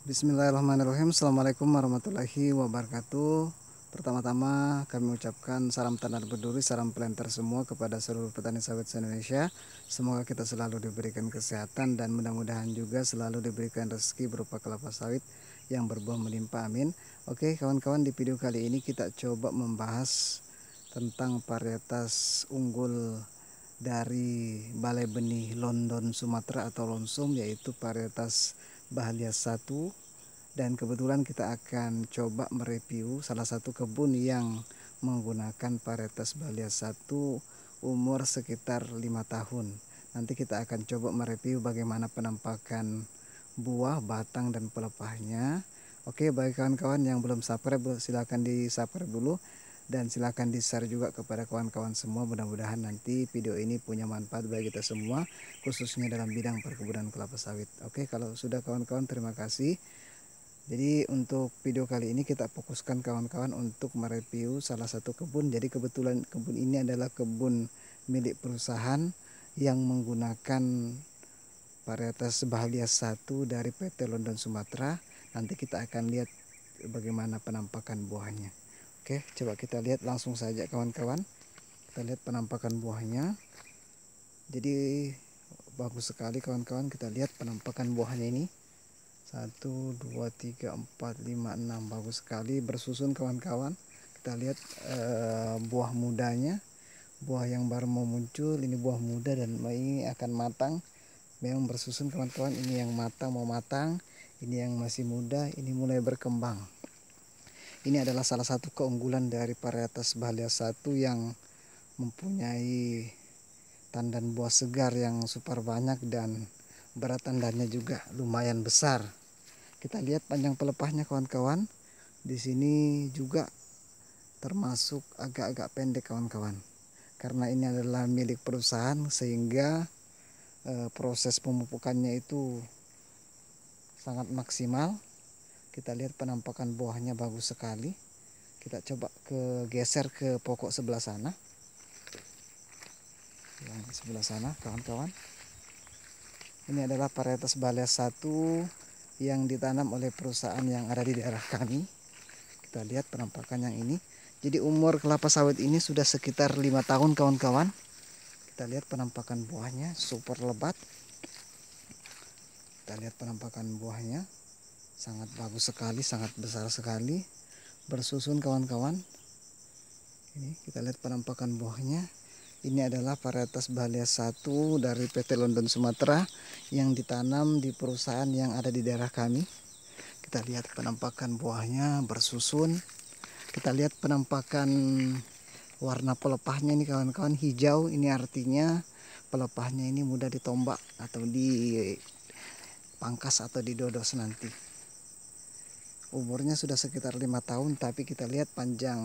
Bismillahirrahmanirrahim Assalamualaikum warahmatullahi wabarakatuh Pertama-tama kami ucapkan salam tanah berduri, salam planter semua kepada seluruh petani sawit se-Indonesia Semoga kita selalu diberikan kesehatan dan mudah-mudahan juga selalu diberikan rezeki berupa kelapa sawit yang berbuah melimpah amin Oke kawan-kawan di video kali ini kita coba membahas tentang varietas unggul dari Balai Benih London Sumatera atau Lonsum yaitu varietas Bahalia 1 dan kebetulan kita akan coba mereview salah satu kebun yang menggunakan varietas Bahalia 1 umur sekitar 5 tahun. Nanti kita akan coba mereview bagaimana penampakan buah, batang dan pelepahnya. Oke, bagi kawan-kawan yang belum subscribe silahkan di subscribe dulu dan silahkan di share juga kepada kawan-kawan semua mudah-mudahan nanti video ini punya manfaat bagi kita semua khususnya dalam bidang perkebunan kelapa sawit oke kalau sudah kawan-kawan terima kasih jadi untuk video kali ini kita fokuskan kawan-kawan untuk mereview salah satu kebun jadi kebetulan kebun ini adalah kebun milik perusahaan yang menggunakan varietas bahagia 1 dari PT London Sumatera nanti kita akan lihat bagaimana penampakan buahnya Oke, coba kita lihat langsung saja kawan-kawan. Kita lihat penampakan buahnya. Jadi bagus sekali kawan-kawan. Kita lihat penampakan buahnya ini. 1, 2, 3, 4, 5, 6. Bagus sekali bersusun kawan-kawan. Kita lihat e, buah mudanya. Buah yang baru mau muncul. Ini buah muda dan ini akan matang. Memang bersusun kawan-kawan. Ini yang matang mau matang. Ini yang masih muda. Ini mulai berkembang. Ini adalah salah satu keunggulan dari varietas Bahlia 1 yang mempunyai tandan buah segar yang super banyak dan berat tandannya juga lumayan besar. Kita lihat panjang pelepahnya kawan-kawan. Di sini juga termasuk agak-agak pendek kawan-kawan. Karena ini adalah milik perusahaan sehingga e, proses pemupukannya itu sangat maksimal kita lihat penampakan buahnya bagus sekali kita coba ke geser ke pokok sebelah sana yang sebelah sana kawan-kawan ini adalah varietas Bale satu yang ditanam oleh perusahaan yang ada di daerah kami kita lihat penampakan yang ini jadi umur kelapa sawit ini sudah sekitar lima tahun kawan-kawan kita lihat penampakan buahnya super lebat kita lihat penampakan buahnya sangat bagus sekali sangat besar sekali bersusun kawan-kawan ini kita lihat penampakan buahnya ini adalah varietas Balia 1 dari PT London Sumatera yang ditanam di perusahaan yang ada di daerah kami kita lihat penampakan buahnya bersusun kita lihat penampakan warna pelepahnya ini kawan-kawan hijau ini artinya pelepahnya ini mudah ditombak atau dipangkas atau didodos nanti umurnya sudah sekitar lima tahun tapi kita lihat panjang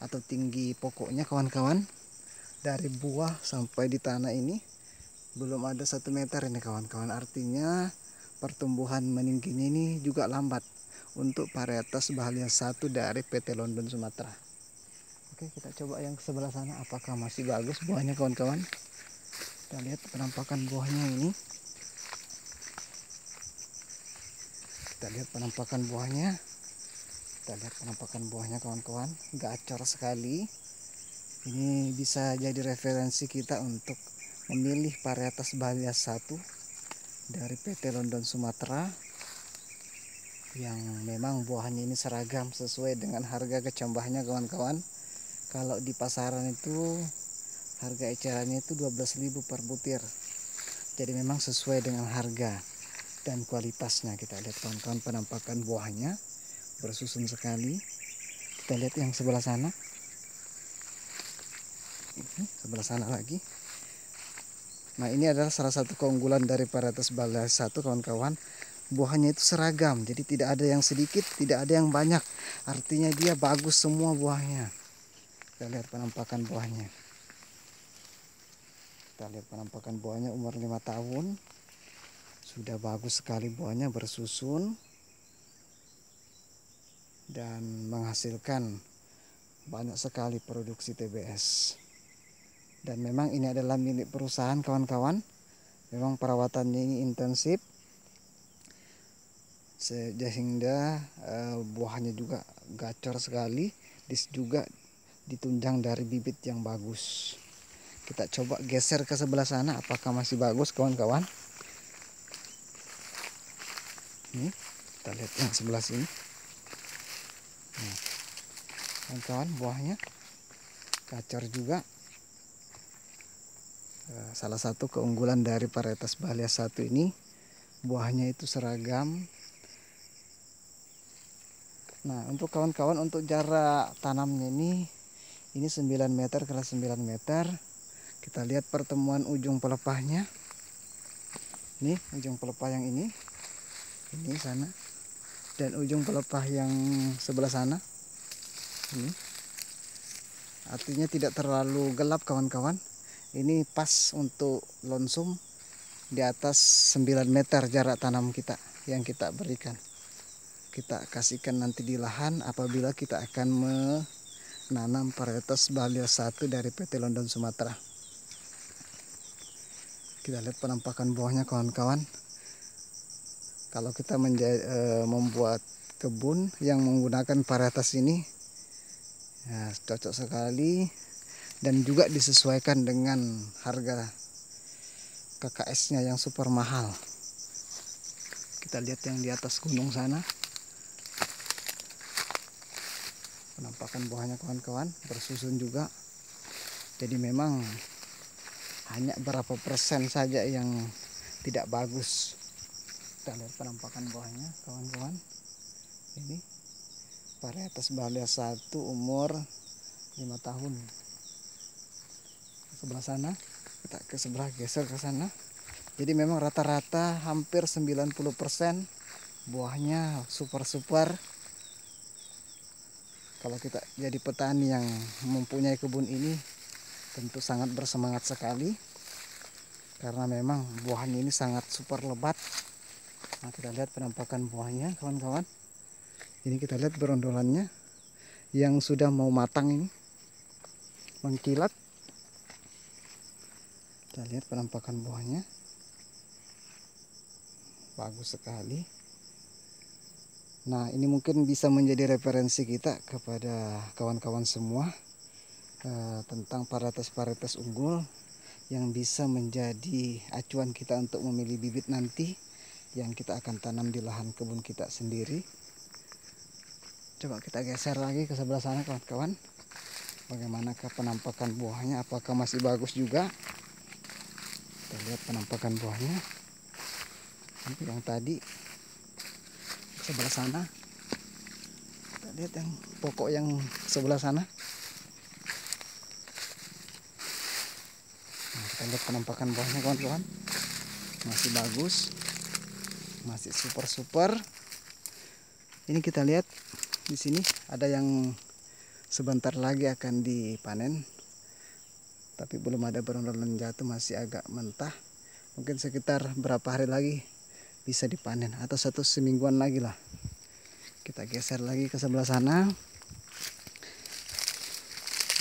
atau tinggi pokoknya kawan-kawan dari buah sampai di tanah ini belum ada satu meter ini kawan-kawan artinya pertumbuhan meningginya ini juga lambat untuk varietas bahalia satu dari PT London Sumatera oke kita coba yang sebelah sana apakah masih bagus buahnya kawan-kawan kita lihat penampakan buahnya ini kita lihat penampakan buahnya kita lihat penampakan buahnya kawan-kawan gacor sekali ini bisa jadi referensi kita untuk memilih varietas Balia 1 dari PT London Sumatera yang memang buahnya ini seragam sesuai dengan harga kecambahnya kawan-kawan kalau di pasaran itu harga ecerannya itu 12.000 per butir jadi memang sesuai dengan harga dan kualitasnya kita lihat kawan-kawan penampakan buahnya bersusun sekali kita lihat yang sebelah sana mhm, sebelah sana lagi nah ini adalah salah satu keunggulan dari paratus balas satu kawan-kawan buahnya itu seragam jadi tidak ada yang sedikit tidak ada yang banyak artinya dia bagus semua buahnya kita lihat penampakan buahnya kita lihat penampakan buahnya umur 5 tahun sudah bagus sekali buahnya bersusun dan menghasilkan banyak sekali produksi TBS dan memang ini adalah milik perusahaan kawan-kawan memang perawatannya ini intensif sehingga eh, buahnya juga gacor sekali dis juga ditunjang dari bibit yang bagus kita coba geser ke sebelah sana apakah masih bagus kawan-kawan Nih, kita lihat yang sebelah sini. nah, kawan buahnya kacor juga. Eh, salah satu keunggulan dari varietas balia satu ini buahnya itu seragam. Nah, untuk kawan-kawan untuk jarak tanamnya ini ini 9 meter kelas 9 meter. Kita lihat pertemuan ujung pelepahnya. ini ujung pelepah yang ini ini sana dan ujung pelepah yang sebelah sana ini artinya tidak terlalu gelap kawan-kawan ini pas untuk lonsum di atas 9 meter jarak tanam kita yang kita berikan kita kasihkan nanti di lahan apabila kita akan menanam varietas balio 1 dari PT London Sumatera kita lihat penampakan buahnya, kawan-kawan kalau kita menjadi, eh, membuat kebun yang menggunakan varietas ini ya, cocok sekali dan juga disesuaikan dengan harga KKS-nya yang super mahal. Kita lihat yang di atas gunung sana. Penampakan buahnya kawan-kawan bersusun juga. Jadi memang hanya berapa persen saja yang tidak bagus kita lihat penampakan buahnya kawan-kawan ini varietas balia satu umur lima tahun sebelah sana kita ke sebelah geser ke sana jadi memang rata-rata hampir 90% buahnya super-super kalau kita jadi petani yang mempunyai kebun ini tentu sangat bersemangat sekali karena memang buahnya ini sangat super lebat Nah, kita lihat penampakan buahnya, kawan-kawan. Ini kita lihat berondolannya yang sudah mau matang ini. Mengkilat. Kita lihat penampakan buahnya. Bagus sekali. Nah, ini mungkin bisa menjadi referensi kita kepada kawan-kawan semua eh, tentang varietas-varietas unggul yang bisa menjadi acuan kita untuk memilih bibit nanti yang kita akan tanam di lahan kebun kita sendiri coba kita geser lagi ke sebelah sana kawan-kawan bagaimana penampakan buahnya apakah masih bagus juga kita lihat penampakan buahnya Ini yang tadi sebelah sana kita lihat yang pokok yang sebelah sana nah, kita lihat penampakan buahnya kawan-kawan masih bagus masih super super ini kita lihat di sini ada yang sebentar lagi akan dipanen tapi belum ada berondolan jatuh masih agak mentah mungkin sekitar berapa hari lagi bisa dipanen atau satu semingguan lagi lah kita geser lagi ke sebelah sana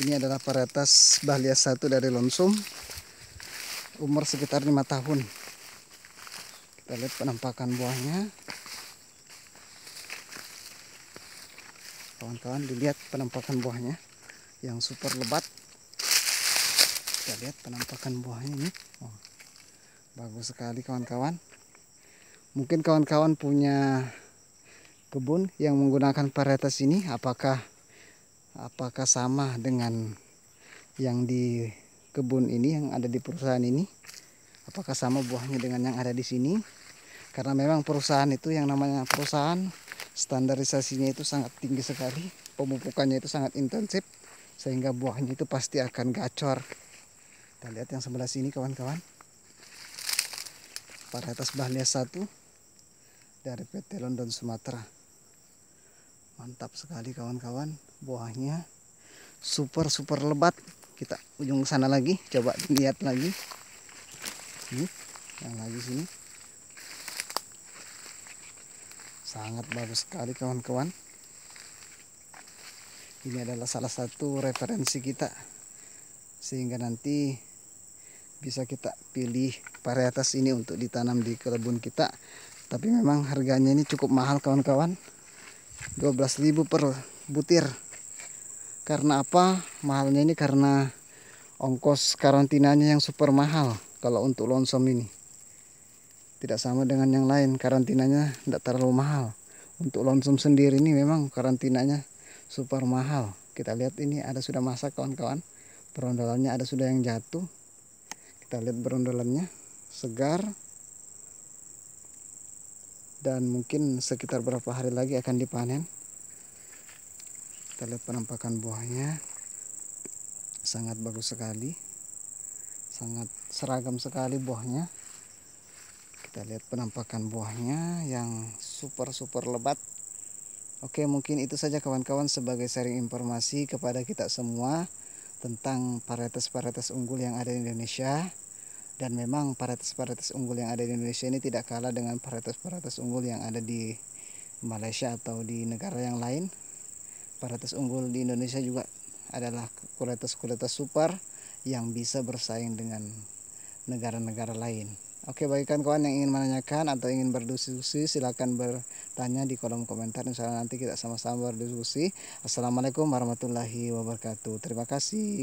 ini adalah varietas bahlia satu dari lonsum umur sekitar lima tahun kita lihat penampakan buahnya kawan-kawan dilihat penampakan buahnya yang super lebat kita lihat penampakan buahnya ini oh, bagus sekali kawan-kawan mungkin kawan-kawan punya kebun yang menggunakan varietas ini apakah apakah sama dengan yang di kebun ini yang ada di perusahaan ini apakah sama buahnya dengan yang ada di sini karena memang perusahaan itu yang namanya perusahaan standarisasinya itu sangat tinggi sekali pemupukannya itu sangat intensif sehingga buahnya itu pasti akan gacor kita lihat yang sebelah sini kawan-kawan pada varietas bahannya satu dari PT London Sumatera mantap sekali kawan-kawan buahnya super super lebat kita ujung sana lagi coba lihat lagi ini hmm, yang lagi sini sangat bagus sekali kawan-kawan ini adalah salah satu referensi kita sehingga nanti bisa kita pilih varietas ini untuk ditanam di kebun kita tapi memang harganya ini cukup mahal kawan-kawan 12.000 per butir karena apa mahalnya ini karena ongkos karantinanya yang super mahal kalau untuk lonsom ini tidak sama dengan yang lain karantinanya tidak terlalu mahal untuk lonsum sendiri ini memang karantinanya super mahal kita lihat ini ada sudah masak kawan-kawan perondolannya ada sudah yang jatuh kita lihat berondolannya segar dan mungkin sekitar berapa hari lagi akan dipanen kita lihat penampakan buahnya sangat bagus sekali sangat seragam sekali buahnya kita lihat penampakan buahnya yang super super lebat Oke mungkin itu saja kawan-kawan sebagai sharing informasi kepada kita semua tentang varietas-varietas unggul yang ada di Indonesia dan memang varietas-varietas unggul yang ada di Indonesia ini tidak kalah dengan varietas-varietas unggul yang ada di Malaysia atau di negara yang lain varietas unggul di Indonesia juga adalah kualitas-kualitas super yang bisa bersaing dengan negara-negara lain. Oke, bagi kawan-kawan yang ingin menanyakan atau ingin berdiskusi, silakan bertanya di kolom komentar. Insya Allah nanti kita sama-sama berdiskusi. Assalamualaikum warahmatullahi wabarakatuh. Terima kasih.